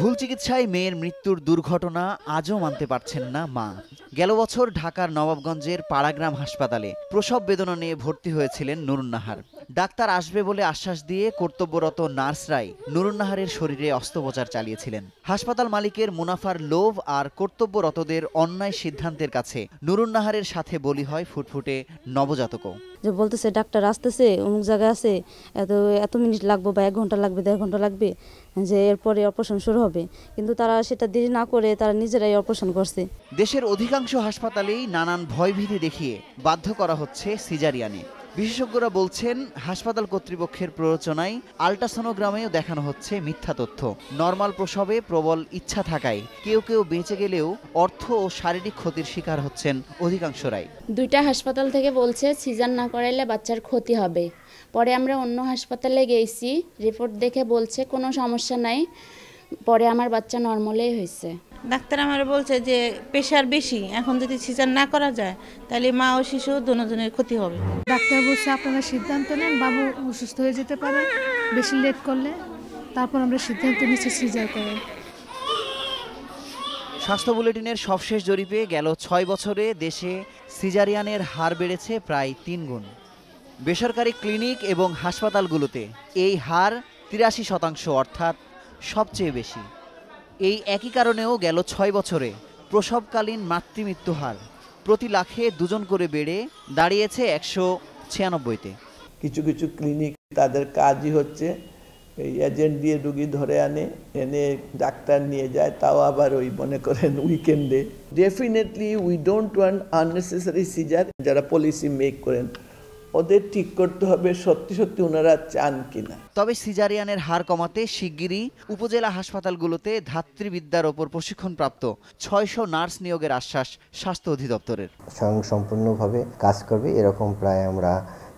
ভুল চিকিৎসায় মেয়ের মৃত্যুর দুর্ঘটনা আজও মানতে পারছেন না মা গেল বছর ঢাকার নবাবগঞ্জের পাড়াগ্রাম হাসপাতালে প্রসব বেদনা নিয়ে ভর্তি হয়েছিলেন নুরুন্নাহার ডাক্তার আসবে বলে আশ্বাস দিয়ে কর্তব্যরত নার্সরাই নুরুন্নাহারের শরীরে অস্ত্রোপচার চালিয়েছিলেন হাসপাতাল মালিকের মুনাফার লোভ আর কর্তব্যরতদের অন্যায় সিদ্ধান্তের কাছে নুরুন্নাহারের সাথে বলি হয় ফুটফুটে নবজাতকও যে বলতেছে ডাক্তার আসতেছে অমুক জায়গায় আছে এত এত মিনিট লাগবে বা এক ঘন্টা লাগবে দেড় ঘন্টা লাগবে যে এরপরে অপারেশন শুরু হবে কিন্তু তারা সেটা দেরি না করে তারা নিজেরাই অপারেশন করছে দেশের অধিকাংশ অধিকাংশ হাসপাতালেই নানান ভয়ভীতি দেখিয়ে বাধ্য করা হচ্ছে সিজারিয়ানে বিশেষজ্ঞরা বলছেন হাসপাতাল কর্তৃপক্ষের প্ররোচনায় আল্ট্রাসোনোগ্রামেও দেখানো হচ্ছে মিথ্যা তথ্য নর্মাল প্রসবে প্রবল ইচ্ছা থাকায় কেউ কেউ বেঁচে গেলেও অর্থ ও শারীরিক ক্ষতির শিকার হচ্ছেন অধিকাংশরাই দুইটা হাসপাতাল থেকে বলছে সিজার না করাইলে বাচ্চার ক্ষতি হবে পরে আমরা অন্য হাসপাতালে গেছি রিপোর্ট দেখে বলছে কোনো সমস্যা নাই পরে আমার বাচ্চা নর্মালেই হয়েছে ডাক্তার আমার বলছে যে প্রেশার বেশি এখন যদি সিজার না করা যায় তাহলে মা ও শিশু দুজনের ক্ষতি হবে ডাক্তার বলছে আপনারা সিদ্ধান্ত নেন বাবু অসুস্থ হয়ে যেতে পারে বেশি লেট করলে তারপর আমরা সিদ্ধান্ত নিচ্ছি সিজার করার স্বাস্থ্য বুলেটিনের সবশেষ জরিপে গেল ছয় বছরে দেশে সিজারিয়ানের হার বেড়েছে প্রায় তিন গুণ বেসরকারি ক্লিনিক এবং হাসপাতালগুলোতে এই হার তিরাশি শতাংশ অর্থাৎ সবচেয়ে বেশি এই একই কারণেও গেল ছয় বছরে প্রসবকালীন মাতৃমৃত্যু হার প্রতি লাখে দুজন করে বেড়ে দাঁড়িয়েছে একশো ছিয়ানব্বইতে কিছু কিছু ক্লিনিক তাদের কাজই হচ্ছে এই এজেন্ট দিয়ে রুগী ধরে আনে এনে ডাক্তার নিয়ে যায় তাও আবার ওই মনে করেন উইকেন্ডে definitely we don't want unnecessary caesar যারা পলিসি মেক করেন ওদের ঠিক করতে হবে সত্যি সত্যি ওনারা চান কিনা তবে সিজারিয়ানের হার কমাতে শিগগিরই উপজেলা হাসপাতালগুলোতে ধাত্রীবিদ্যার ওপর প্রশিক্ষণপ্রাপ্ত ছয়শো নার্স নিয়োগের আশ্বাস স্বাস্থ্য অধিদপ্তরের স্বয়ং সম্পূর্ণভাবে কাজ করবে এরকম প্রায় আমরা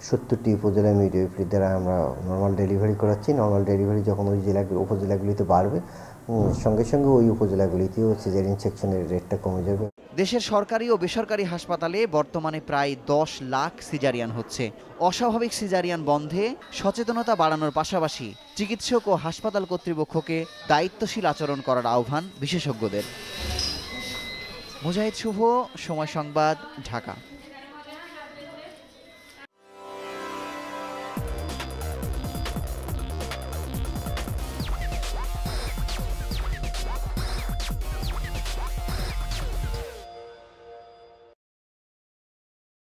সত্তরটি উপজেলায় মিড দ্বারা আমরা নর্মাল ডেলিভারি করাচ্ছি নর্মাল ডেলিভারি যখন ওই জেলা উপজেলাগুলিতে বাড়বে সঙ্গে সঙ্গে ওই উপজেলাগুলিতেও সিজারিন সেকশনের রেটটা কমে যাবে দেশের সরকারি ও বেসরকারি হাসপাতালে বর্তমানে প্রায় দশ লাখ সিজারিয়ান হচ্ছে অস্বাভাবিক সিজারিয়ান বন্ধে সচেতনতা বাড়ানোর পাশাপাশি চিকিৎসক ও হাসপাতাল কর্তৃপক্ষকে দায়িত্বশীল আচরণ করার আহ্বান বিশেষজ্ঞদের মুজাহিদ শুভ সময় সংবাদ ঢাকা